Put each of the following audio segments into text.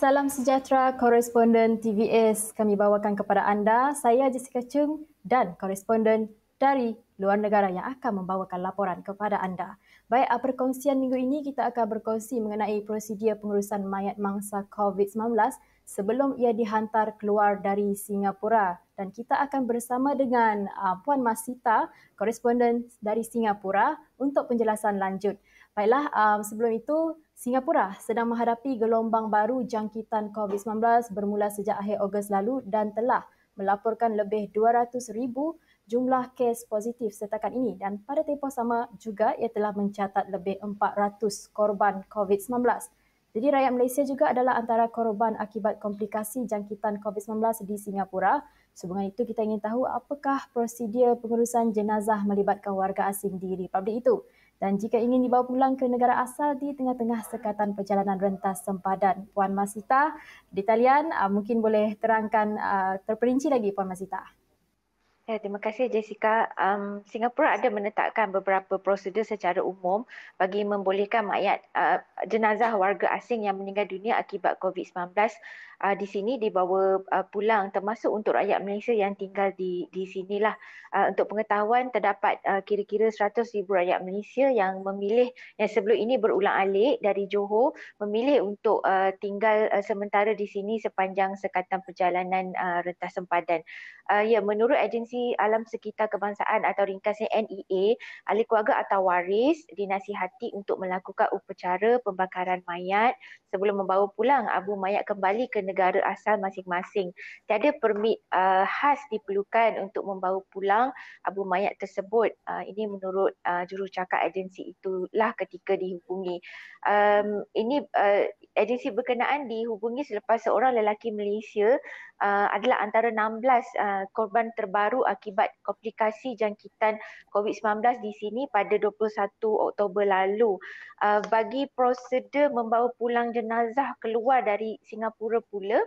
Salam sejahtera koresponden TVS kami bawakan kepada anda. Saya Jessica Chung dan koresponden dari luar negara yang akan membawakan laporan kepada anda. Baik, perkongsian minggu ini kita akan berkongsi mengenai prosedur pengurusan mayat mangsa COVID-19 sebelum ia dihantar keluar dari Singapura. Dan kita akan bersama dengan uh, Puan Masita, koresponden dari Singapura untuk penjelasan lanjut. Baiklah, um, sebelum itu, Singapura sedang menghadapi gelombang baru jangkitan COVID-19 bermula sejak akhir Ogos lalu dan telah melaporkan lebih 200,000 jumlah kes positif setakat ini dan pada tempoh sama juga ia telah mencatat lebih 400 korban COVID-19. Jadi rakyat Malaysia juga adalah antara korban akibat komplikasi jangkitan COVID-19 di Singapura. Sebelum itu kita ingin tahu apakah prosedur pengurusan jenazah melibatkan warga asing di Republik itu dan jika ingin dibawa pulang ke negara asal di tengah-tengah sekatan perjalanan rentas sempadan. Puan Masita, di talian uh, mungkin boleh terangkan uh, terperinci lagi Puan Masita. Ya, terima kasih Jessica. Um, Singapura ada menetapkan beberapa prosedur secara umum bagi membolehkan mayat uh, jenazah warga asing yang meninggal dunia akibat COVID-19 uh, di sini dibawa uh, pulang termasuk untuk rakyat Malaysia yang tinggal di di sinilah uh, ah, untuk pengetahuan terdapat kira kira-kira 100,000 rakyat Malaysia yang memilih yang sebelum ini berulang alik dari Johor memilih untuk uh, tinggal uh, sementara di sini sepanjang sekatan perjalanan uh, rentas sempadan. Uh, ya menurut agensi alam sekitar kebangsaan atau ringkasnya NEA ahli keluarga atau waris dinasihati untuk melakukan upacara pembakaran mayat sebelum membawa pulang abu mayat kembali ke negara asal masing-masing. Tiada permit uh, khas diperlukan untuk membawa pulang abu mayat tersebut. Uh, ini menurut uh, jurucakap agensi itulah ketika dihubungi. Um, ini uh, agensi berkenaan dihubungi selepas seorang lelaki Malaysia uh, adalah antara 16 uh, korban terbaru akibat komplikasi jangkitan COVID-19 di sini pada 21 Oktober lalu. Uh, bagi prosedur membawa pulang jenazah keluar dari Singapura pun pula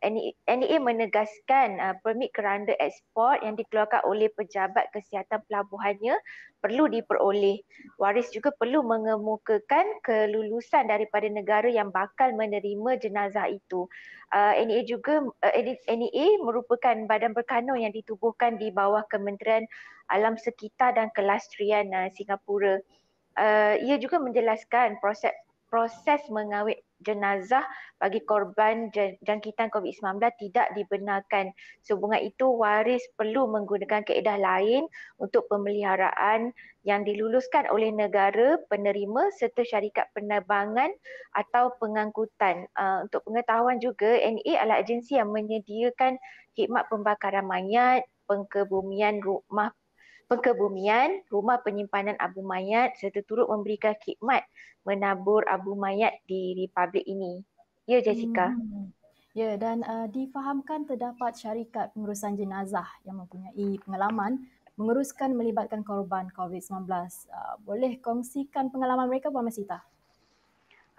NEA e menegaskan uh, permit keranda ekspor yang dikeluarkan oleh pejabat kesihatan pelabuhannya perlu diperoleh. Waris juga perlu mengemukakan kelulusan daripada negara yang bakal menerima jenazah itu. Uh, NEA juga uh, NEA e merupakan badan berkanun yang ditubuhkan di bawah Kementerian Alam Sekitar dan Kelastrian uh, Singapura. Uh, ia juga menjelaskan proses proses mengawet jenazah bagi korban jangkitan COVID-19 tidak dibenarkan. Sehubungan itu, waris perlu menggunakan keedah lain untuk pemeliharaan yang diluluskan oleh negara penerima serta syarikat penerbangan atau pengangkutan. Uh, untuk pengetahuan juga, NA adalah agensi yang menyediakan khidmat pembakaran mayat, pengkebumian rumah pengkebumian, rumah penyimpanan abu mayat serta turut memberikan khidmat menabur abu mayat di republik ini. Ya Jessica. Hmm. Ya dan uh, difahamkan terdapat syarikat pengurusan jenazah yang mempunyai pengalaman menguruskan melibatkan korban COVID-19. Uh, boleh kongsikan pengalaman mereka Puan Masita?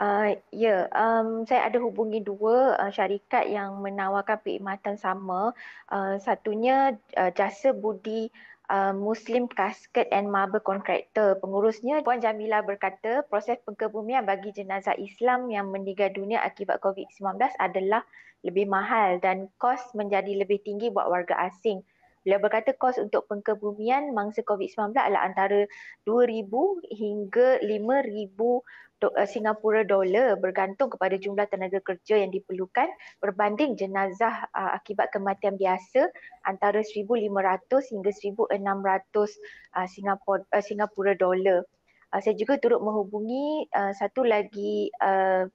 Uh, ya, um, saya ada hubungi dua uh, syarikat yang menawarkan perkhidmatan sama. Uh, satunya uh, Jasa Budi Uh, Muslim Casket and Marble Contractor. Pengurusnya Puan Jamila berkata proses pengkebumian bagi jenazah Islam yang meninggal dunia akibat COVID-19 adalah lebih mahal dan kos menjadi lebih tinggi buat warga asing. Bila berkata kos untuk pengkebumian mangsa COVID-19 adalah antara 2000 hingga 5000 eh, Singapura dolar bergantung kepada jumlah tenaga kerja yang diperlukan berbanding jenazah ah, akibat kematian biasa antara 1500 hingga 1600 ah, eh, Singapura Singapura dolar. Ah, saya juga turut menghubungi satu lagi uh,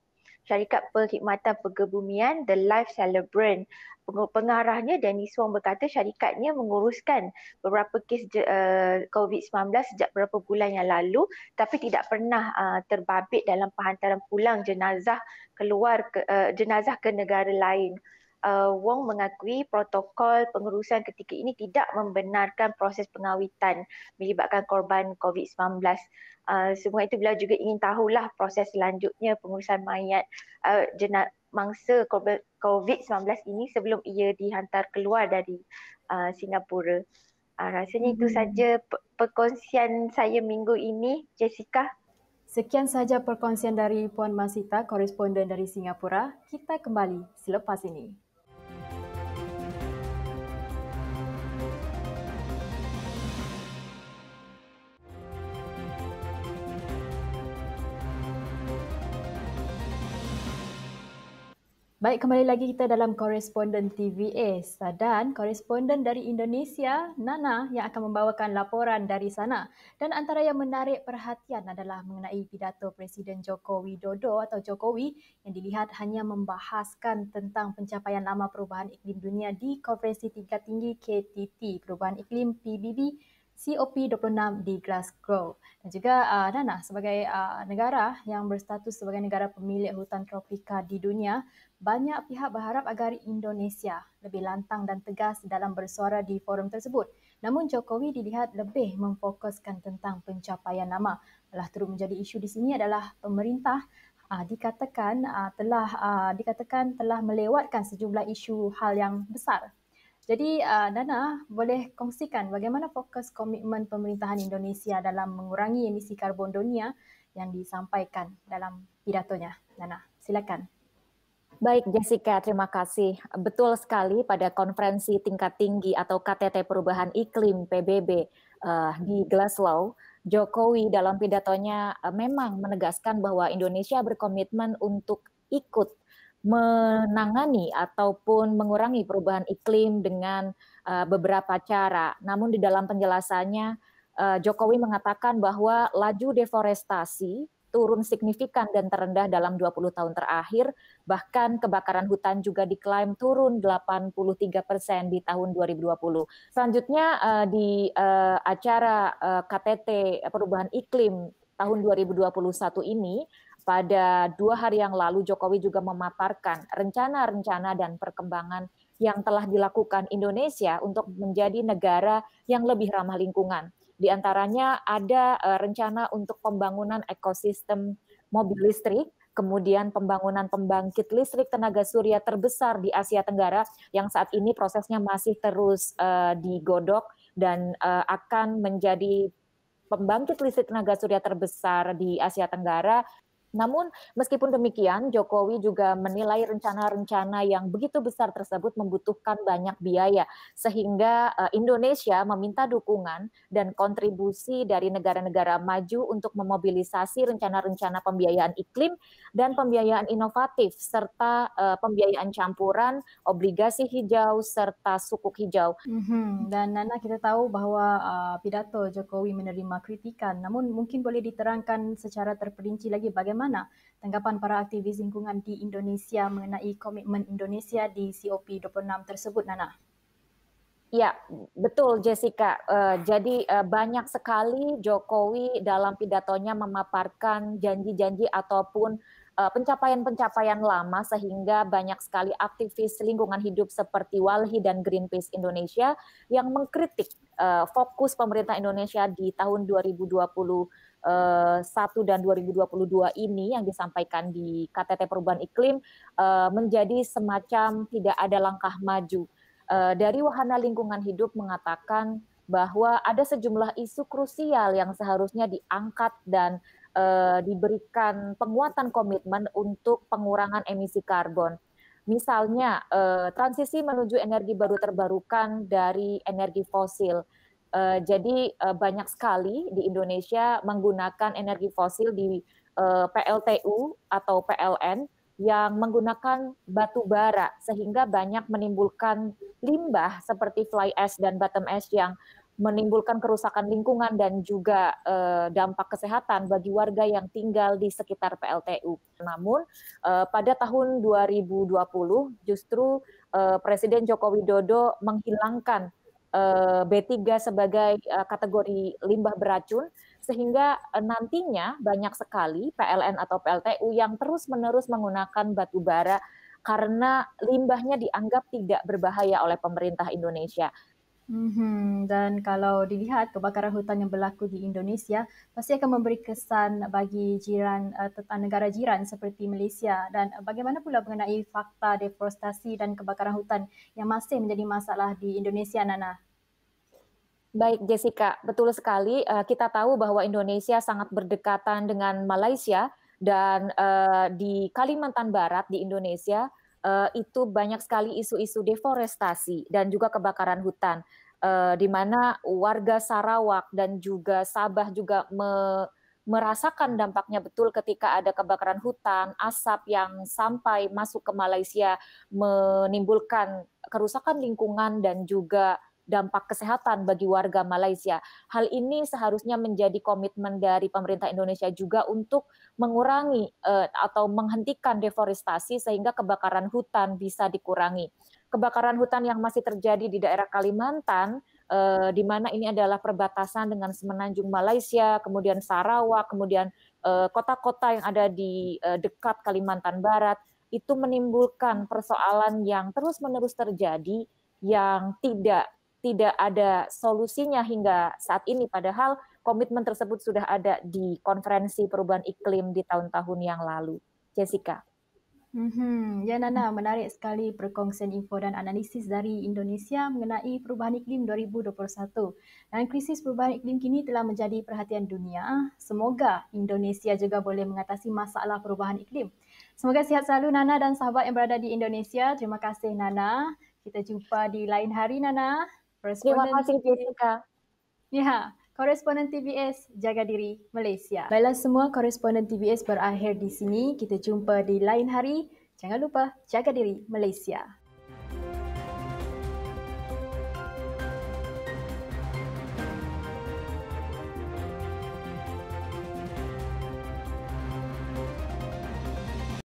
syarikat perkhidmatan pengebumian The Life Celebrant pengarahnya Danny Wong berkata syarikatnya menguruskan beberapa kes eh, COVID-19 sejak beberapa bulan yang lalu tapi tidak pernah uh, terbabit dalam penghantaran pulang jenazah keluar ke, eh, jenazah ke negara lain. Uh, Wong mengakui protokol pengurusan ketika ini tidak membenarkan proses pengawitan melibatkan korban COVID-19. Uh, semua itu beliau juga ingin tahulah proses selanjutnya pengurusan mayat uh, jena- mangsa korban COVID-19 ini sebelum ia dihantar keluar dari uh, Singapura. Uh, rasanya hmm. itu saja perkongsian saya minggu ini, Jessica. Sekian saja perkongsian dari Puan Masita, koresponden dari Singapura. Kita kembali selepas ini. Baik, kembali lagi kita dalam koresponden TVS dan koresponden dari Indonesia, Nana yang akan membawakan laporan dari sana. Dan antara yang menarik perhatian adalah mengenai pidato Presiden Joko Widodo atau Jokowi yang dilihat hanya membahaskan tentang pencapaian lama perubahan iklim dunia di Konferensi Tingkat Tinggi KTT, Perubahan Iklim PBB COP26 di Glasgow. Dan juga uh, Nana sebagai uh, negara yang berstatus sebagai negara pemilik hutan tropika di dunia, banyak pihak berharap agar Indonesia lebih lantang dan tegas dalam bersuara di forum tersebut. Namun Jokowi dilihat lebih memfokuskan tentang pencapaian nama. Malah turut menjadi isu di sini adalah pemerintah uh, dikatakan uh, telah uh, dikatakan telah melewatkan sejumlah isu hal yang besar jadi uh, Dana boleh kongsikan bagaimana fokus komitmen pemerintahan Indonesia dalam mengurangi emisi karbon dunia yang disampaikan dalam pidatonya. Dana, silakan. Baik Jessica, terima kasih. Betul sekali pada konferensi tingkat tinggi atau KTT Perubahan Iklim PBB uh, di Glasgow, Jokowi dalam pidatonya uh, memang menegaskan bahwa Indonesia berkomitmen untuk ikut menangani ataupun mengurangi perubahan iklim dengan eh, beberapa cara. Namun di dalam penjelasannya eh, Jokowi mengatakan bahwa laju deforestasi turun signifikan dan terendah dalam 20 tahun terakhir, bahkan kebakaran hutan juga diklaim turun 83 persen di tahun 2020. Selanjutnya eh, di acara KTT Perubahan Iklim tahun 2021 ini, pada dua hari yang lalu, Jokowi juga memaparkan rencana-rencana dan perkembangan yang telah dilakukan Indonesia untuk menjadi negara yang lebih ramah lingkungan. Di antaranya ada e, rencana untuk pembangunan ekosistem mobil listrik, kemudian pembangunan pembangkit listrik tenaga surya terbesar di Asia Tenggara yang saat ini prosesnya masih terus e, digodok dan e, akan menjadi pembangkit listrik tenaga surya terbesar di Asia Tenggara namun meskipun demikian, Jokowi juga menilai rencana-rencana yang begitu besar tersebut membutuhkan banyak biaya, sehingga eh, Indonesia meminta dukungan dan kontribusi dari negara-negara maju untuk memobilisasi rencana-rencana pembiayaan iklim dan pembiayaan inovatif serta eh, pembiayaan campuran, obligasi hijau serta sukuk hijau. Mhm, dan Nana kita tahu bahwa eh, pidato Jokowi menerima kritikan, namun mungkin boleh diterangkan secara terperinci lagi bagaimana bagaimana tanggapan para aktivis lingkungan di Indonesia mengenai komitmen Indonesia di COP26 tersebut, Nana? Ya, betul Jessica. Uh, jadi uh, banyak sekali Jokowi dalam pidatonya memaparkan janji-janji ataupun eh, pencapaian-pencapaian lama sehingga banyak sekali aktivis lingkungan hidup seperti Walhi dan Greenpeace Indonesia yang mengkritik uh, fokus pemerintah Indonesia di tahun 2020 1 eh, dan 2022 ini yang disampaikan di KTT Perubahan Iklim eh, menjadi semacam tidak ada langkah maju. Eh, dari Wahana Lingkungan Hidup mengatakan bahwa ada sejumlah isu krusial yang seharusnya diangkat dan diberikan penguatan komitmen untuk pengurangan emisi karbon. Misalnya, transisi menuju energi baru terbarukan dari energi fosil Uh, jadi uh, banyak sekali di Indonesia menggunakan energi fosil di uh, eh, PLTU atau PLN yang menggunakan batu bara sehingga banyak menimbulkan limbah seperti fly ash dan bottom ash yang menimbulkan kerusakan lingkungan dan juga uh, dampak kesehatan bagi warga yang tinggal di sekitar PLTU. Namun uh, pada tahun 2020 justru uh, Presiden Joko Widodo menghilangkan Eh, B3 sebagai eh, kategori limbah beracun sehingga eh, nantinya banyak sekali PLN atau PLTU yang terus-menerus menggunakan batu bara karena limbahnya dianggap tidak berbahaya oleh pemerintah Indonesia. Mm-hmm. Dan kalau dilihat kebakaran hutan yang berlaku di Indonesia pasti akan memberi kesan bagi jiran uh, negara jiran seperti Malaysia dan bagaimana pula mengenai fakta deforestasi dan kebakaran hutan yang masih menjadi masalah di Indonesia Nana? Baik Jessica, betul sekali. Eh, kita tahu bahwa Indonesia sangat berdekatan dengan Malaysia dan eh, di Kalimantan Barat di Indonesia eh, itu banyak sekali isu-isu deforestasi dan juga kebakaran hutan, di mana warga Sarawak dan juga Sabah juga merasakan dampaknya betul ketika ada kebakaran hutan, asap yang sampai masuk ke Malaysia menimbulkan kerusakan lingkungan dan juga dampak kesehatan bagi warga Malaysia. Hal ini seharusnya menjadi komitmen dari pemerintah Indonesia juga untuk mengurangi eh, atau menghentikan deforestasi sehingga kebakaran hutan bisa dikurangi. Kebakaran hutan yang masih terjadi di daerah Kalimantan eh, di mana ini adalah perbatasan dengan semenanjung Malaysia, kemudian Sarawak, kemudian eh, kota-kota eh, yang ada di eh, dekat Kalimantan Barat itu menimbulkan persoalan yang terus-menerus terjadi yang tidak tidak ada solusinya hingga saat ini padahal komitmen tersebut sudah ada di konferensi perubahan iklim di tahun-tahun yang lalu. Jessica. hmm Ya Nana, menarik sekali perkongsian info dan analisis dari Indonesia mengenai perubahan iklim 2021. Dan krisis perubahan iklim kini telah menjadi perhatian dunia. Semoga Indonesia juga boleh mengatasi masalah perubahan iklim. Semoga sihat selalu Nana dan sahabat yang berada di Indonesia. Terima kasih Nana. Kita jumpa di lain hari Nana. Terima kasih Jessica. Ya, Koresponden TBS, jaga diri, Malaysia. Baiklah semua Koresponden TBS berakhir di sini. Kita jumpa di lain hari. Jangan lupa jaga diri, Malaysia.